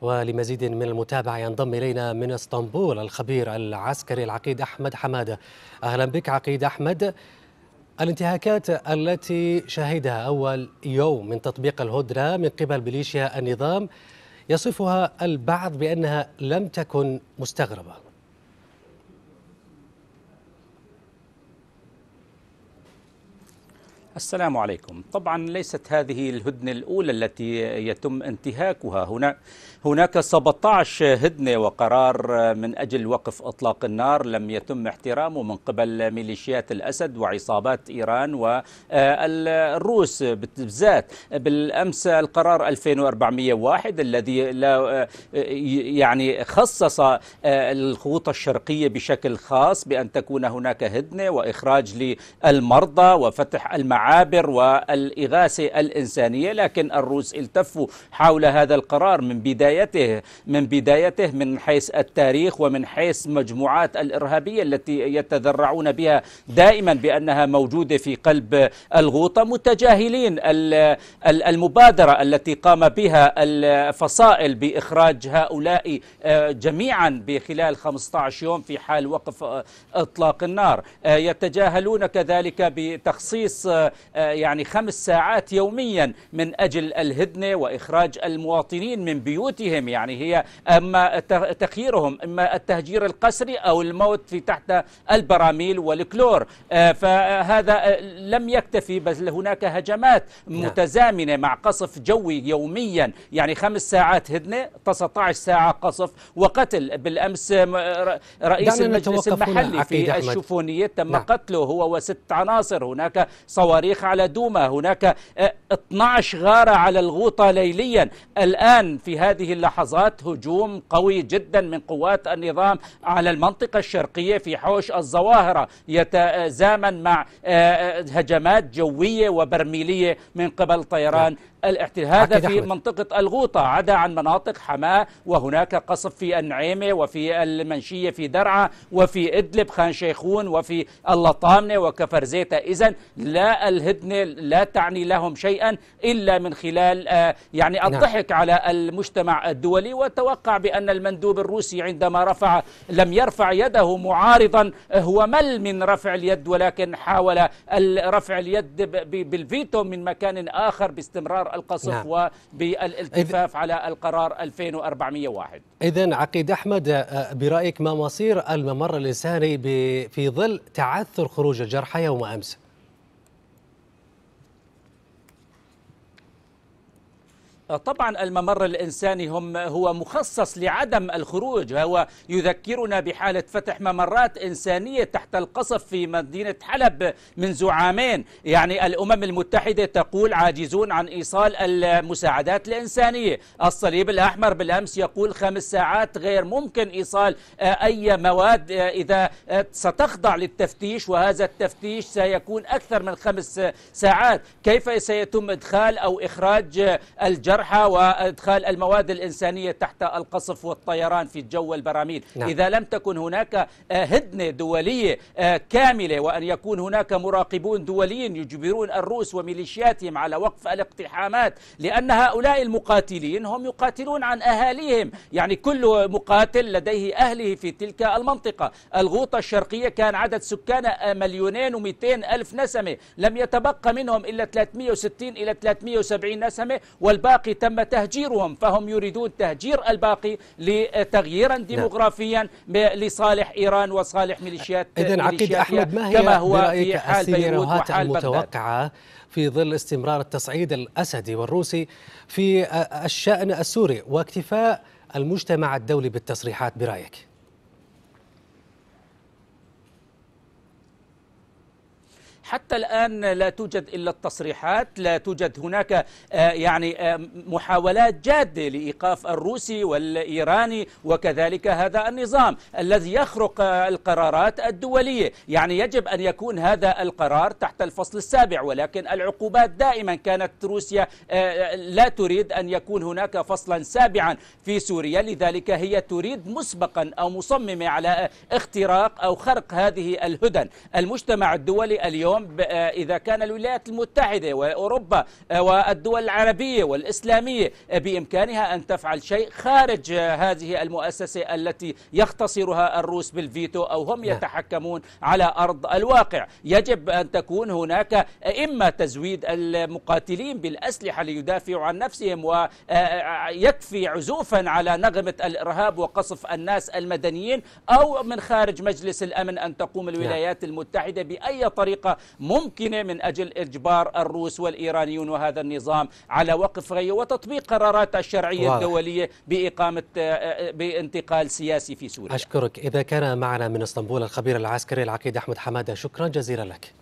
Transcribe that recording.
ولمزيد من المتابعة ينضم إلينا من اسطنبول الخبير العسكري العقيد أحمد حمادة أهلا بك عقيد أحمد الانتهاكات التي شهدها أول يوم من تطبيق الهدنة من قبل ميليشيا النظام يصفها البعض بأنها لم تكن مستغربة السلام عليكم طبعا ليست هذه الهدنة الأولى التي يتم انتهاكها هنا هناك 17 هدنة وقرار من أجل وقف إطلاق النار لم يتم احترامه من قبل ميليشيات الأسد وعصابات إيران والروس بالذات بالأمس القرار 2401 الذي لا يعني خصص آه، الخطوط الشرقية بشكل خاص بأن تكون هناك هدنة وإخراج للمرضى وفتح المعارض العابر والإغاثة الإنسانية لكن الروس التفوا حول هذا القرار من بدايته من بدايته من حيث التاريخ ومن حيث مجموعات الإرهابية التي يتذرعون بها دائما بأنها موجودة في قلب الغوطة متجاهلين المبادرة التي قام بها الفصائل بإخراج هؤلاء آه، جميعا بخلال 15 يوم في حال وقف آه، إطلاق النار آه، يتجاهلون كذلك بتخصيص آه، يعني خمس ساعات يوميا من أجل الهدنة وإخراج المواطنين من بيوتهم يعني هي أما تخييرهم إما التهجير القسري أو الموت في تحت البراميل والكلور آه، فهذا آه، لم يكتفي بل هناك هجمات نعم. متزامنة مع قصف جوي يوميا يعني خمس ساعات هدنة 19 ساعة قصف وقتل بالأمس رئيس المجلس المحلي في الشوفونية تم نعم. قتله هو وست عناصر هناك صواريخ الصواريخ على دوما هناك 12 آه، غارة على الغوطة ليليا الآن في هذه اللحظات هجوم قوي جدا من قوات النظام على المنطقة الشرقية في حوش الظواهرة يتزامن مع آه، آه، هجمات جوية وبرميلية من قبل طيران الاحتلال هذا في منطقة الغوطة عدا عن مناطق حماة وهناك قصف في النعيمة وفي المنشية في درعا وفي إدلب خان شيخون وفي اللطامنة وكفر زيتا إذا لا الهدنة لا تعني لهم شيئا إلا من خلال آه، يعني نعم. الضحك نعم. على المجتمع الدولي وتوقع بأن المندوب الروسي عندما رفع لم يرفع يده معارضا هو مل من رفع اليد ولكن حاول رفع اليد بالفيتو من مكان آخر باستمرار القصف نعم. وبالالتفاف إذ... على القرار 2401 إذا عقيد أحمد آه، برأيك ما مصير الممر الإنساني في ظل تعثر خروج الجرحى يوم أمس؟ طبعا الممر الإنساني هم هو مخصص لعدم الخروج هو يذكرنا بحالة فتح ممرات إنسانية تحت القصف في مدينة حلب منذ عامين يعني الأمم المتحدة تقول عاجزون عن إيصال المساعدات الإنسانية الصليب الأحمر بالأمس يقول خمس ساعات غير ممكن إيصال آه، أي مواد آه، إذا آه، ستخضع للتفتيش وهذا التفتيش سيكون أكثر من خمس ساعات كيف سيتم إدخال أو إخراج الجرح الجرحى وادخال المواد الانسانيه تحت القصف والطيران في جو البراميل نعم. اذا لم تكن هناك آه، هدنه دوليه آه، كامله وان يكون هناك مراقبون دوليين يجبرون الروس وميليشياتهم على وقف الاقتحامات لان هؤلاء المقاتلين هم يقاتلون عن اهاليهم يعني كل مقاتل لديه اهله في تلك المنطقه الغوطه الشرقيه كان عدد سكانها آه، مليونين و الف نسمه لم يتبقى منهم الا 360 الى 370 نسمه والباقي الباقي تم تهجيرهم فهم يريدون تهجير الباقي لتغييرا نعم. ديموغرافيا لصالح إيران وصالح ميليشيات إذا عقيد أحمد ما هي كما هو في حال بيروت وحال المتوقعة في ظل استمرار التصعيد الأسدي والروسي في الشأن السوري واكتفاء المجتمع الدولي بالتصريحات برأيك حتى الآن لا توجد إلا التصريحات لا توجد هناك آه، يعني آه، محاولات جادة لإيقاف الروسي والإيراني وكذلك هذا النظام الذي يخرق آه، القرارات الدولية يعني يجب أن يكون هذا القرار تحت الفصل السابع ولكن العقوبات دائما كانت روسيا لا تريد أن يكون هناك فصلا سابعا في سوريا لذلك هي تريد مسبقا أو مصممة على اختراق أو خرق هذه الهدن المجتمع الدولي اليوم ترامب آه، إذا كان الولايات المتحدة وأوروبا آه، والدول العربية والإسلامية آه، بإمكانها أن تفعل شيء خارج هذه المؤسسة التي يختصرها الروس بالفيتو أو هم نعم. يتحكمون على أرض الواقع يجب أن تكون هناك إما تزويد المقاتلين بالأسلحة ليدافعوا عن نفسهم ويكفي عزوفا على نغمة الإرهاب وقصف الناس المدنيين أو من خارج مجلس الأمن أن تقوم نعم. الولايات المتحدة بأي طريقة ممكنة من أجل إجبار الروس والإيرانيون وهذا النظام على وقف غير وتطبيق قرارات الشرعية واضح. الدولية بإقامة بانتقال سياسي في سوريا أشكرك إذا كان معنا من اسطنبول الخبير العسكري العقيد أحمد حمادة شكرا جزيلا لك